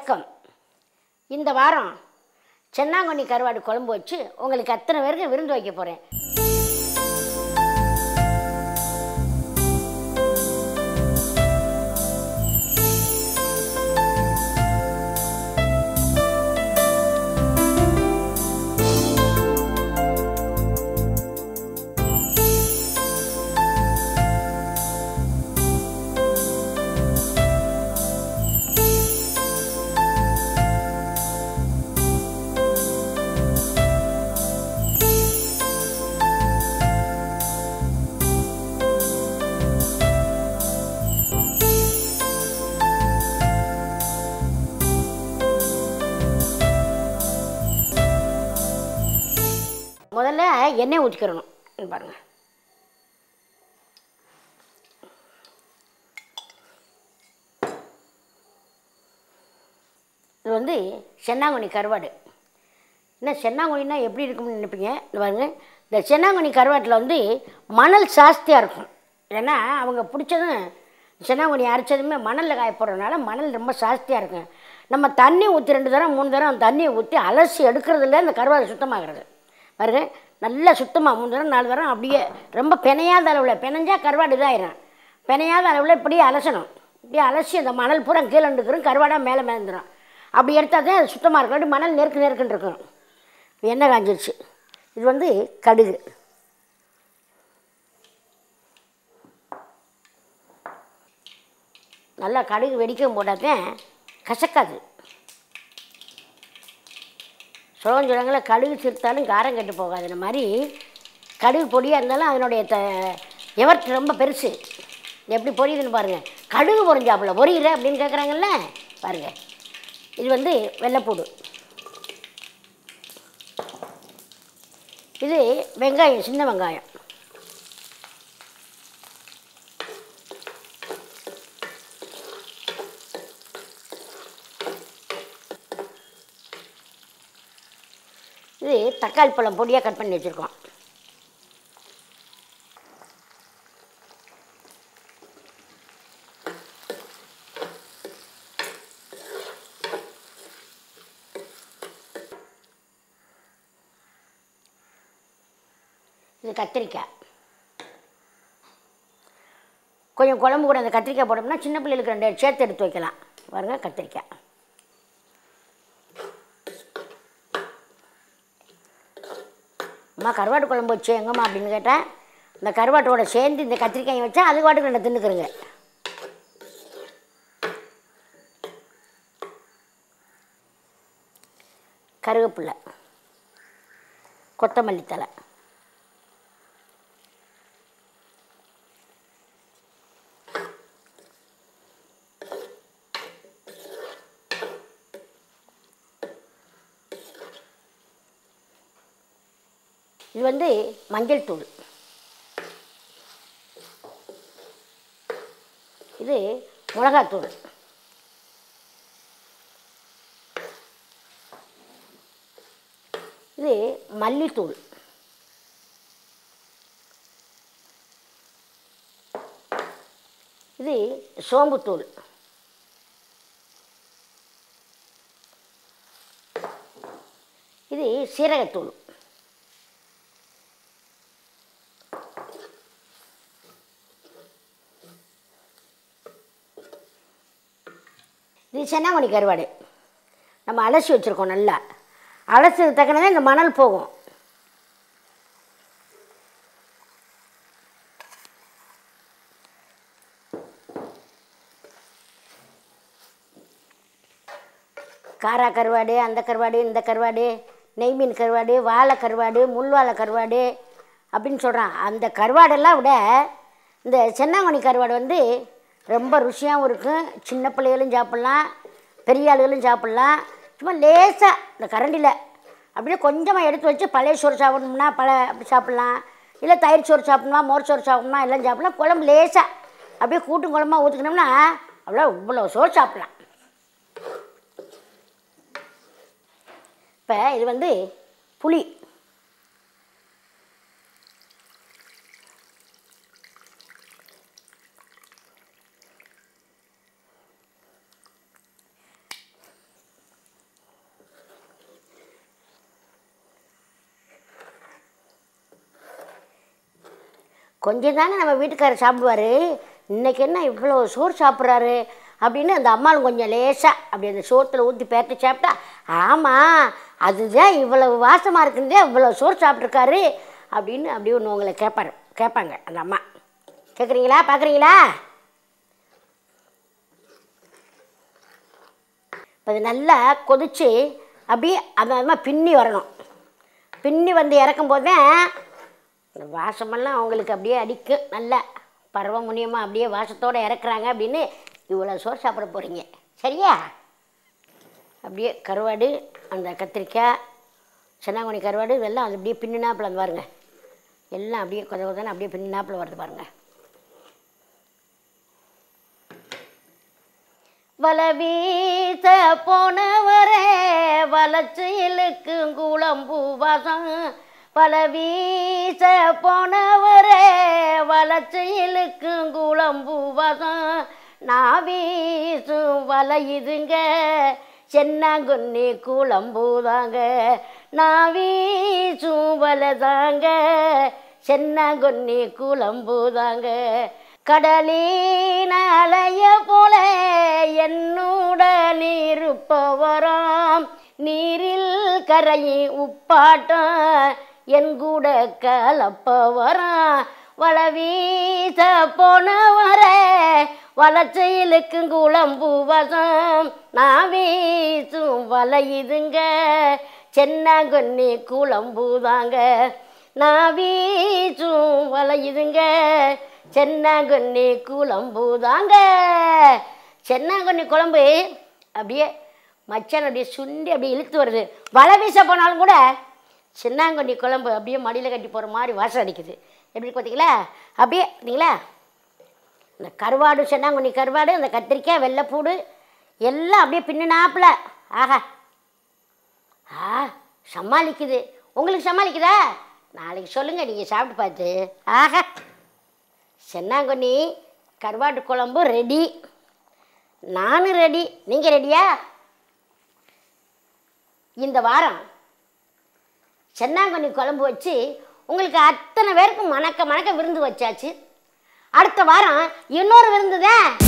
வணக்கம் இந்த வாரம் சென்னாங்கண்ணி கருவாடு குழம்பு வச்சு உங்களுக்கு அத்தனை பேருக்கு விருந்து வைக்க போகிறேன் எண்ணெய் ஊற்றிக்கிறணும் பாருங்கள் இது வந்து சென்னாங்குனி கருவாடு என்ன சென்னாங்குனின்னா எப்படி இருக்கும்னு நினைப்பீங்க இந்த பாருங்கள் இந்த சென்னாங்குனி கருவாட்டில் வந்து மணல் சாஸ்தியாக இருக்கும் ஏன்னா அவங்க பிடிச்சதும் சென்னாங்குனி அரைச்சதுமே மணலில் காய போடுறதுனால மணல் ரொம்ப சாஸ்தியாக இருக்கும் நம்ம தண்ணி ஊற்றி ரெண்டு தரம் மூணு தரம் தண்ணியை ஊற்றி அலசி எடுக்கிறதுல அந்த கருவாடு சுத்தமாகிறது பாருங்கள் நல்லா சுத்தமாக மூணு தரம் நாலு தரம் அப்படியே ரொம்ப பெனையாத அளவில் பெனஞ்சா கருவாடு இதாகிடும் பெனையாத அளவில் இப்படியே அலசணும் இப்படியே அலசி அந்த மணல் பூரா கீழே இருக்கிறோம் கருவாடாக மேலே மேலேந்துடும் அப்படி எடுத்தால் தான் அது சுத்தமாக இருக்கும் அப்படி மணல் நெருக்கு நெருக்குன்னு இருக்கும் எண்ணெய் காஞ்சிருச்சு இது வந்து கடுகு நல்லா கடுகு வெடிக்கவும் போட்டால் தான் கசக்காது சோளஞ்சுழங்களை கடுகு சிறுத்தாலும் காரம் கெட்டு போகாது இந்த மாதிரி கடுகு பொடியாக இருந்தாலும் அதனுடைய த எவர்ட் ரொம்ப பெருசு எப்படி பொரியுதுன்னு பாருங்கள் கடுகு பொறிஞ்சாப்புல பொரியிற அப்படின்னு கேட்குறாங்கல்ல பாருங்கள் இது வந்து வெள்ளைப்பூடு இது வெங்காயம் சின்ன வெங்காயம் இது தக்காளி பழம் பொடியாக கட் பண்ணி வச்சுருக்கோம் இது கத்திரிக்காய் கொஞ்சம் குழம்பு கூட அந்த கத்திரிக்காய் போட்டோம்னா சின்ன பிள்ளைகளுக்கு ரெண்டு சேர்த்து எடுத்து வைக்கலாம் பாருங்கள் கத்திரிக்காய் அம்மா கருவாட்டு குழம்பு வச்சு எங்கம்மா அப்படின்னு கேட்டேன் இந்த கருவாட்டோட சேர்ந்து இந்த கத்திரிக்காயை வச்சா அது வாட்டுக்கு ரெண்டு தின்னுக்குறங்க கருவேப்பில்லை கொத்தமல்லி தலை இது வந்து மஞ்சள் தூள் இது மிளகாத்தூள் இது மல்லித்தூள் இது சோம்புத்தூள் இது சீரகத்தூள் சென்னாங்குனி கருவாடு நம்ம அலசி வச்சுருக்கோம் நல்லா அலசது தக்கனதே இந்த மணல் போகும் காரா கருவாடு அந்த கருவாடு இந்த கருவாடு நெய் மீன் கருவாடு வாழை கருவாடு முள்வாழை கருவாடு அப்படின்னு சொல்கிறான் அந்த கருவாடெல்லாம் விட இந்த சென்னாங்கொனி கருவாடு வந்து ரொம்ப ருசியாகவும் இருக்கும் சின்ன பிள்ளைகளும் சாப்பிட்லாம் பெரிய ஆளுகளும் சாப்பிட்லாம் சும்மா லேசாக இந்த கரண்டியில் அப்படியே கொஞ்சமாக எடுத்து வச்சு பழைய சோறு சாப்பிடணும்னா பழைய அப்படி சாப்பிட்லாம் இல்லை தயிர் சோறு சாப்பிட்ணுமா மோர் சோறு சாப்பிட்ணுமா எல்லாம் சாப்பிட்லாம் குழம்பு லேசாக அப்படியே கூட்டும் குழம்பாக ஊற்றுக்கணும்னா அவ்வளோ இவ்வளோ சோறு சாப்பிட்லாம் இப்போ இது வந்து புளி கொஞ்சம் தானே நம்ம வீட்டுக்காரர் சாப்பிடுவார் இன்றைக்கி என்ன இவ்வளோ சோறு சாப்பிட்றாரு அப்படின்னு அந்த அம்மாவும் கொஞ்சம் லேசாக அப்படி அந்த சோத்தில் ஊற்றி பேர்த்து சாப்பிட்டா ஆமாம் அதுதான் இவ்வளோ வாசமாக இருக்குதே இவ்வளோ சோறு சாப்பிட்ருக்காரு அப்படின்னு அப்படி ஒன்று உங்களை கேட்பாரு கேட்பாங்க அந்த அம்மா கேட்குறீங்களா பார்க்குறீங்களா இப்போ அது நல்லா கொதித்து அப்படியே அது மாதிரி பின்னி வரணும் பின்னி வந்து இறக்கும்போது வாசமெல்லாம் அவங்களுக்கு அப்படியே அடிக்கும் நல்லா பருவ முனியமாக அப்படியே வாசத்தோடு இறக்குறாங்க அப்படின்னு இவ்வளோ சோறு சாப்பிட போகிறீங்க சரியா அப்படியே கருவாடு அந்த கத்திரிக்காய் சென்னாங்குனி கருவாடு இதெல்லாம் அது அப்படியே பின்னாப்பில் வந்து பாருங்கள் எல்லாம் அப்படியே கொத கொதன்னு அப்படியே பின்னாப்பில் வருது பாருங்கள் வள வீச போனவரே வளச்சு இழுக்கு குளம்பூ வாசம் பல வீச போனவரே வளர்ச்சி இழுக்கும் குளம்பூவகம் நான் வீசும் வலையுதுங்க சென்னாங்குன்னி குளம்பூதாங்க நான் வீசும் வலதாங்க சென்னாங்குன்னி குளம்பூதாங்க கடலின் அலைய போல என்னோட இருப்பவராம் நீரில் கரையின் உப்பாட்டம் என் கூட கலப்பவரா வளவீச போனவர வளச்செயலுக்கு குழம்பு வசம் நான் வீசும் வலையுதுங்க சென்னாங்கொன்னி குழம்புதாங்க நான் வீசும் வலையுதுங்க சென்னாங்கொன்னி குழம்புதாங்க சென்னாங்கொன்னி குழம்பு அப்படியே மச்சான் அப்படியே சுண்டி அப்படியே இழுத்து வருது வலை வீச போனாலும் கூட சின்னாங்கொண்டி குழம்பு அப்படியே மடியில் கட்டி போகிற மாதிரி வாசம் அடிக்குது எப்படி பார்த்தீங்களா அப்படியே பார்த்தீங்களா இந்த கருவாடு சின்னாங்கொண்டி கருவாடு அந்த கத்திரிக்காய் வெள்ளைப்பூடு எல்லாம் அப்படியே பின்னுனாப்பில் ஆகா ஆ சமாளிக்குது உங்களுக்கு சமாளிக்குதா நாளைக்கு சொல்லுங்கள் நீங்கள் சாப்பிட்டு பார்த்து ஆஹா சென்னாங்கொன்னி கருவாட்டு குழம்பு ரெடி நானும் ரெடி நீங்கள் ரெடியா இந்த வாரம் சென்னாங்கண்ணி குழம்பு வச்சு உங்களுக்கு அத்தனை பேருக்கும் மணக்க மணக்க விருந்து வச்சாச்சு அடுத்த வாரம் இன்னொரு விருந்துதான்